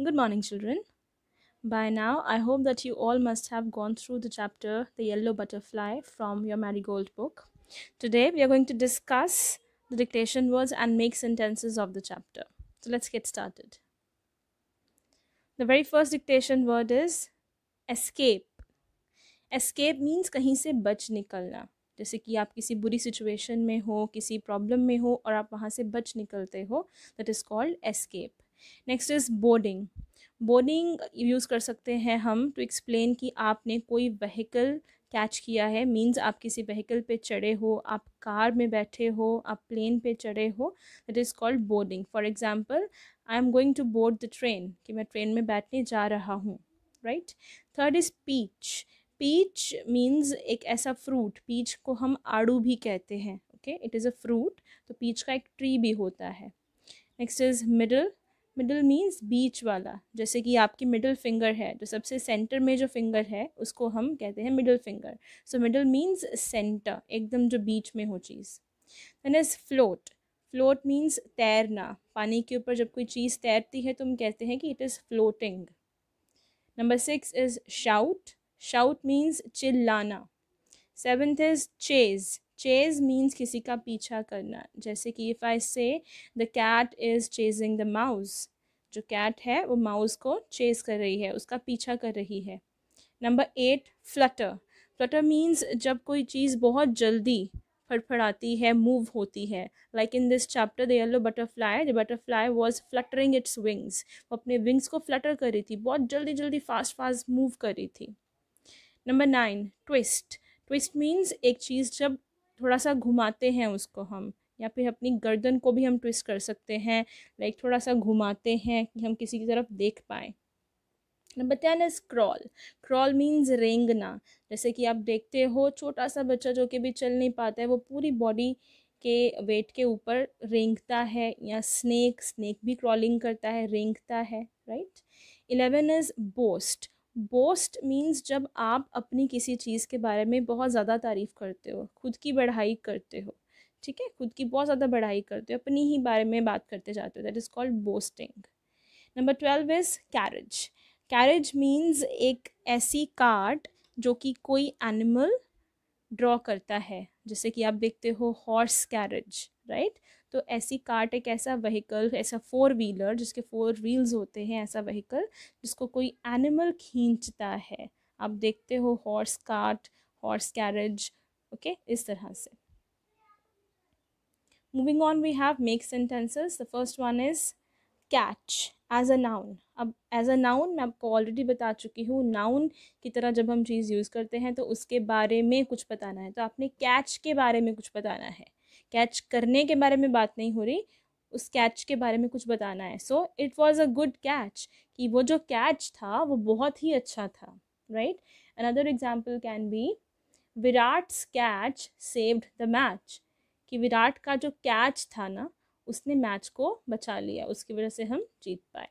Good morning, children. By now, I hope that you all must have gone through the chapter The Yellow Butterfly from your Marigold book. Today, we are going to discuss the dictation words and make sentences of the chapter. So, let's get started. The very first dictation word is escape. Escape means कहीं से बच निकलना जैसे कि आप किसी बुरी situation में हो किसी प्रॉब्लम में हो और आप वहाँ से बच निकलते हो that is called escape next is boarding boarding use कर सकते हैं हम टू एक्सप्लेन कि आपने कोई व्हीकल कैच किया है मींस आप किसी व्हीकल पे चढ़े हो आप कार में बैठे हो आप प्लेन पे चढ़े हो that is called boarding for example I am going to board the train कि मैं ट्रेन में बैठने जा रहा हूँ right third is peach peach means एक ऐसा फ्रूट पीच को हम आड़ू भी कहते हैं okay it is a fruit तो पीच का एक ट्री भी होता है next is middle middle means बीच वाला जैसे कि आपकी मिडल फिंगर है जो सबसे सेंटर में जो फिंगर है उसको हम कहते हैं middle finger so middle means centre एकदम जो बीच में हो चीज़ then is float float means तैरना पानी के ऊपर जब कोई चीज़ तैरती है तो हम कहते हैं कि it is floating number six is shout shout means चिल्लाना seventh is chase chase means किसी का पीछा करना जैसे कि if I say the cat is chasing the mouse जो कैट है वो माउस को चेज कर रही है उसका पीछा कर रही है number eight flutter flutter means जब कोई चीज़ बहुत जल्दी फड़फड़ाती है मूव होती है like in this chapter the yellow butterfly the butterfly was fluttering its wings वो अपने विंग्स को फ्लटर कर रही थी बहुत जल्दी जल्दी फास्ट फास्ट मूव कर रही थी number nine twist twist means एक चीज़ जब थोड़ा सा घुमाते हैं उसको हम या फिर अपनी गर्दन को भी हम ट्विस्ट कर सकते हैं लाइक थोड़ा सा घुमाते हैं कि हम किसी की तरफ देख पाएँ number ten is crawl crawl means रेंगना जैसे कि आप देखते हो छोटा सा बच्चा जो कि भी चल नहीं पाता है वो पूरी बॉडी के वेट के ऊपर रेंगता है या स्नेक स्नेक भी क्रॉलिंग करता है रेंगता है right eleven is boast boast means जब आप अपनी किसी चीज़ के बारे में बहुत ज़्यादा तारीफ़ करते हो खुद की बढ़ाई करते हो ठीक है खुद की बहुत ज़्यादा बढ़ाई करते हो अपनी ही बारे में बात करते जाते हो that is called boasting number twelve is carriage carriage means एक ऐसी कार्ट जो कि कोई एनिमल ड्रॉ करता है जैसे कि आप देखते हो हॉर्स कैरेज राइट तो ऐसी कार्ट एक ऐसा व्हीकल ऐसा फोर व्हीलर जिसके फोर व्हील्स होते हैं ऐसा व्हीकल जिसको कोई एनिमल खींचता है आप देखते हो horse cart horse carriage okay इस तरह से moving on we have make sentences the first one is catch as a noun अब एज अ नाउन मैं आपको ऑलरेडी बता चुकी हूँ नाउन की तरह जब हम चीज़ यूज़ करते हैं तो उसके बारे में कुछ बताना है तो आपने कैच के बारे में कुछ बताना है कैच करने के बारे में बात नहीं हो रही उस कैच के बारे में कुछ बताना है so it was a good catch कि वो जो कैच था वो बहुत ही अच्छा था right another example can be Virat's catch saved the match कि विराट का जो कैच था ना उसने मैच को बचा लिया उसकी वजह से हम जीत पाए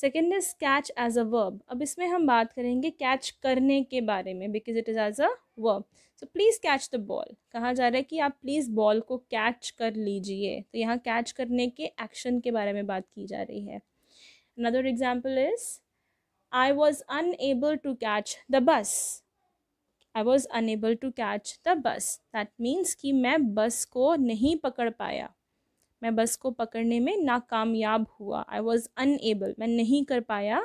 second is catch as a verb अब इसमें हम बात करेंगे कैच करने के बारे में because it is as a verb so please catch the ball कहा जा रहा है कि आप प्लीज़ बॉल को कैच कर लीजिए तो यहाँ कैच करने के एक्शन के बारे में बात की जा रही है another example is I was unable to catch the bus I was unable to catch the bus. That means कि मैं बस को नहीं पकड़ पाया मैं बस को पकड़ने में नाकामयाब हुआ I was unable मैं नहीं कर पाया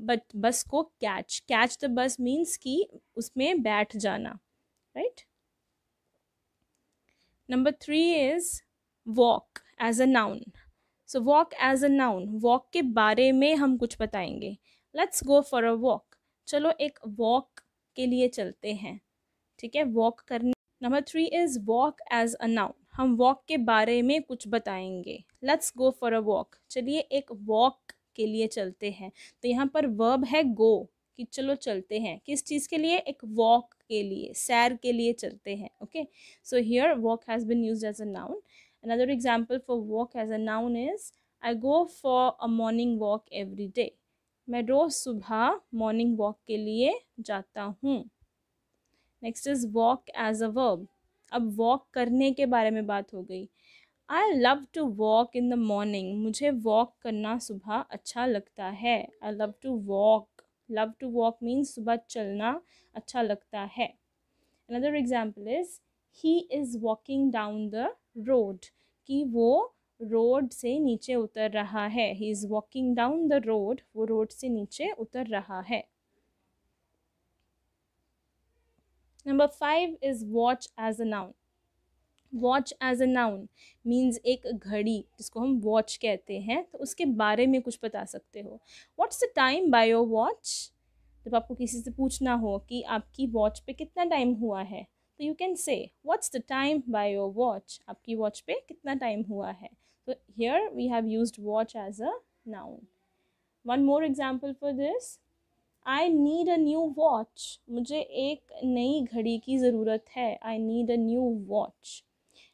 बट बस को catch catch the bus means कि उसमें बैठ जाना right number three is walk as a noun so walk as a noun walk के बारे में हम कुछ बताएंगे let's go for a walk चलो एक वॉक के लिए चलते हैं ठीक है वॉक करने number three is walk as a noun हम वॉक के बारे में कुछ बताएंगे let's go for a walk चलिए एक वॉक के लिए चलते हैं तो यहाँ पर वर्ब है गो कि चलो चलते हैं किस चीज़ के लिए एक वॉक के लिए सैर के लिए चलते हैं okay so here walk has been used as a noun another example for walk as a noun is I go for a morning walk every day मैं रोज़ सुबह मॉर्निंग वॉक के लिए जाता हूँ next is walk as a verb अब walk करने के बारे में बात हो गई I love to walk in the morning मुझे वॉक करना सुबह अच्छा लगता है I love to walk love to walk means सुबह चलना अच्छा लगता है another example is he is walking down the road कि वो रोड से नीचे उतर रहा है he is walking down the road वो रोड से नीचे उतर रहा है number five is watch as a noun watch as a noun means एक घड़ी जिसको हम वॉच कहते हैं तो उसके बारे में कुछ बता सकते हो what's the time by your watch जब आपको किसी से पूछना हो कि आपकी वॉच पे कितना टाइम हुआ है तो you can say what's the time by your watch आपकी वॉच पे कितना टाइम हुआ है तो here we have use watch as a noun one more example for this I need a new watch मुझे एक नई घड़ी की ज़रूरत है I need a new watch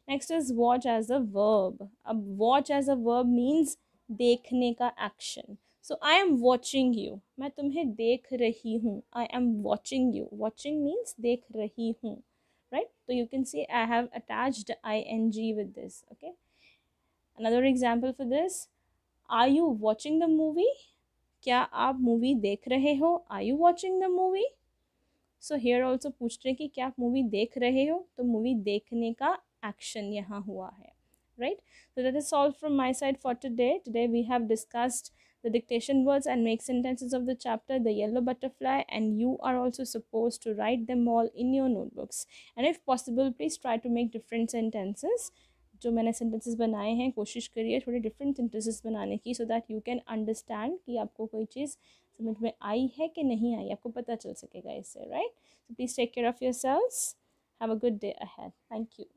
next is watch as a verb अब watch as a verb means देखने का action so I am watching you मैं तुम्हें देख रही हूँ I am watching you watching means देख रही हूँ राइट तो you can see I have attached I N G with this okay another example for this are you watching the movie क्या आप मूवी देख रहे हो are you watching the movie so here also पूछ रहे हैं कि क्या आप मूवी देख रहे हो तो मूवी देखने का action yahan hua hai right so that is all from my side for today today we have discussed the dictation words and make sentences of the chapter the yellow butterfly and you are also supposed to write them all in your notebooks and if possible please try to make different sentences जो मैंने sentences बनाए हैं कोशिश करिए थोड़े different sentences बनाने की so that you can understand कि आपको कोई चीज़ समझ में आई है कि नहीं आई आपको पता चल सकेगा इससे right so please take care of yourselves have a good day ahead thank you